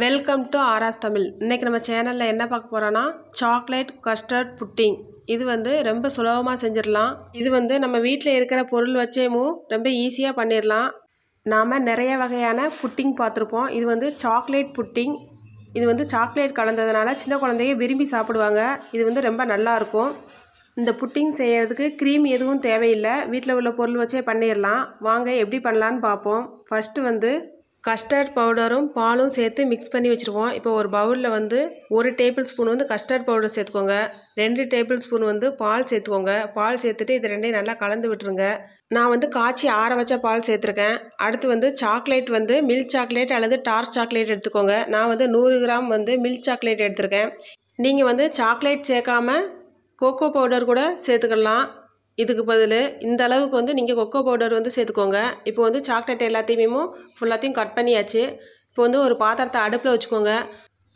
welcome to ஆராஸ் Tamil இன்றைக்கி நம்ம சேனலில் என்ன பார்க்க போகிறோன்னா சாக்லேட் கஸ்டர்ட் புட்டிங் இது வந்து ரொம்ப சுலபமாக செஞ்சிடலாம் இது வந்து நம்ம வீட்டில் இருக்கிற பொருள் வச்சேமும் ரொம்ப ஈஸியாக பண்ணிடலாம் நாம் நிறைய வகையான புட்டிங் பார்த்துருப்போம் இது வந்து சாக்லேட் புட்டிங் இது வந்து சாக்லேட் கலந்ததுனால சின்ன குழந்தைய விரும்பி சாப்பிடுவாங்க இது வந்து ரொம்ப நல்லாயிருக்கும் இந்த புட்டிங் செய்கிறதுக்கு க்ரீம் எதுவும் தேவையில்லை வீட்டில் உள்ள பொருள் வச்சே பண்ணிடலாம் வாங்க எப்படி பண்ணலான்னு பார்ப்போம் ஃபஸ்ட்டு வந்து கஸ்டர்ட் பவுடரும் பாலும் சேர்த்து மிக்ஸ் பண்ணி வச்சுருக்கோம் இப்போ ஒரு பவுலில் வந்து ஒரு டேபிள் ஸ்பூன் வந்து கஸ்டர்ட் பவுடர் சேர்த்துக்கோங்க ரெண்டு டேபிள் ஸ்பூன் வந்து பால் சேர்த்துக்கோங்க பால் சேர்த்துட்டு இது ரெண்டையும் நல்லா கலந்து விட்டுருங்க நான் வந்து காய்ச்சி ஆற வச்ச பால் சேர்த்துருக்கேன் அடுத்து வந்து சாக்லேட் வந்து மில்க் சாக்லேட் அல்லது டார்க் சாக்லேட் எடுத்துக்கோங்க நான் வந்து நூறு கிராம் வந்து மில்க் சாக்லேட் எடுத்திருக்கேன் நீங்கள் வந்து சாக்லேட் சேர்க்காமல் கோகோ பவுடர் கூட சேர்த்துக்கலாம் இதுக்கு பதில் இந்த அளவுக்கு வந்து நீங்கள் கொக்கோ பவுடர் வந்து சேர்த்துக்கோங்க இப்போ வந்து சாக்லேட் எல்லாத்தையுமே ஃபுல்லாத்தையும் கட் பண்ணியாச்சு இப்போ வந்து ஒரு பாத்திரத்தை அடுப்பில் வச்சுக்கோங்க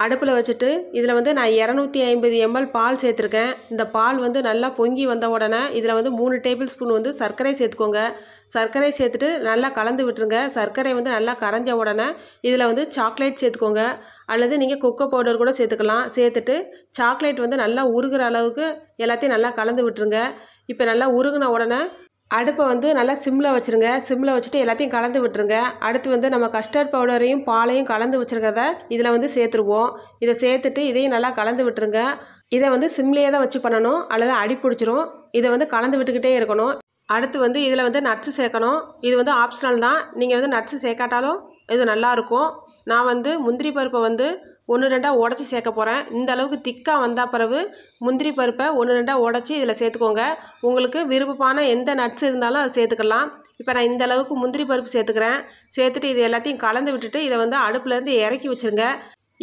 அடுப்பில் வச்சுட்டு இதில் வந்து நான் இரநூத்தி ஐம்பது எம்எல் பால் சேர்த்துருக்கேன் இந்த பால் வந்து நல்லா பொங்கி வந்த உடனே இதில் வந்து மூணு டேபிள் ஸ்பூன் வந்து சர்க்கரை சேர்த்துக்கோங்க சர்க்கரை சேர்த்துட்டு நல்லா கலந்து விட்டுருங்க சர்க்கரை வந்து நல்லா கரைஞ்ச உடனே இதில் வந்து சாக்லேட் சேர்த்துக்கோங்க அல்லது நீங்கள் குக்கோ பவுடர் கூட சேர்த்துக்கலாம் சேர்த்துட்டு சாக்லேட் வந்து நல்லா உருகிற அளவுக்கு எல்லாத்தையும் நல்லா கலந்து விட்டுருங்க இப்போ நல்லா உருகின உடனே அடுப்பை வந்து நல்லா சிம்மில் வச்சுருங்க சிம்மில் வச்சுட்டு எல்லாத்தையும் கலந்து விட்டுருங்க அடுத்து வந்து நம்ம கஸ்டர்ட் பவுடரையும் பாலையும் கலந்து வச்சுருக்கிறத இதில் வந்து சேர்த்துருவோம் இதை சேர்த்துட்டு இதையும் நல்லா கலந்து விட்டுருங்க இதை வந்து சிம்லேயே தான் வச்சு பண்ணணும் அல்லது அடி பிடிச்சிரும் இதை வந்து கலந்து விட்டுக்கிட்டே இருக்கணும் அடுத்து வந்து இதில் வந்து நட்ஸு சேர்க்கணும் இது வந்து ஆப்ஷனல் தான் நீங்கள் வந்து நட்ஸு சேர்க்காட்டாலும் இது நல்லாயிருக்கும் நான் வந்து முந்திரி பருப்பை வந்து ஒன்று ரெண்டாக உடச்சி சேர்க்க போகிறேன் இந்த அளவுக்கு திக்காக வந்தால் பிறகு முந்திரி பருப்பை ஒன்று ரெண்டாக உடச்சி இதில் சேர்த்துக்கோங்க உங்களுக்கு விருப்பமான எந்த நட்ஸ் இருந்தாலும் அதை சேர்த்துக்கலாம் இப்போ நான் இந்த அளவுக்கு முந்திரி பருப்பு சேர்த்துக்கிறேன் சேர்த்துட்டு இது எல்லாத்தையும் கலந்து விட்டுட்டு இதை வந்து அடுப்புலேருந்து இறக்கி வச்சுருங்க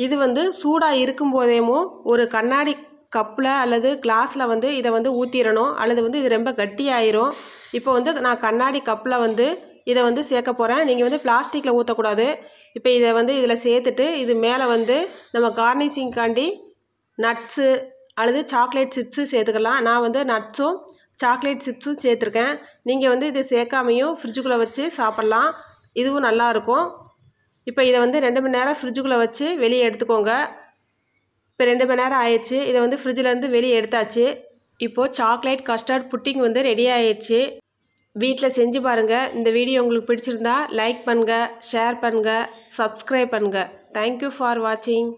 இது வந்து சூடாக இருக்கும் போதேமோ ஒரு கண்ணாடி கப்பில் அல்லது கிளாஸில் வந்து இதை வந்து ஊற்றிடணும் அல்லது வந்து இது ரொம்ப கட்டியாயிரும் இப்போ வந்து நான் கண்ணாடி கப்பில் வந்து இதை வந்து சேர்க்க போகிறேன் நீங்கள் வந்து பிளாஸ்டிக்கில் ஊற்றக்கூடாது இப்போ இதை வந்து இதில் சேர்த்துட்டு இது மேலே வந்து நம்ம கார்னிஷிங்காண்டி நட்ஸு அல்லது சாக்லேட் சிப்ஸும் சேர்த்துக்கலாம் நான் வந்து நட்ஸும் சாக்லேட் சிப்ஸும் சேர்த்துருக்கேன் நீங்கள் வந்து இதை சேர்க்காமையும் ஃப்ரிட்ஜுக்குள்ளே வச்சு சாப்பிட்லாம் இதுவும் நல்லாயிருக்கும் இப்போ இதை வந்து ரெண்டு மணி நேரம் ஃப்ரிட்ஜுக்குள்ளே வச்சு வெளியே எடுத்துக்கோங்க இப்போ ரெண்டு மணி நேரம் ஆயிடுச்சு இதை வந்து ஃப்ரிட்ஜிலேருந்து வெளியே எடுத்தாச்சு இப்போது சாக்லேட் கஸ்டர்ட் புட்டிங் வந்து ரெடி ஆயிடுச்சு வீட்டில் செஞ்சு பாருங்கள் இந்த வீடியோ உங்களுக்கு பிடிச்சிருந்தா லைக் பண்ணுங்கள் ஷேர் பண்ணுங்கள் சப்ஸ்கிரைப் பண்ணுங்கள் தேங்க்யூ ஃபார் வாட்சிங்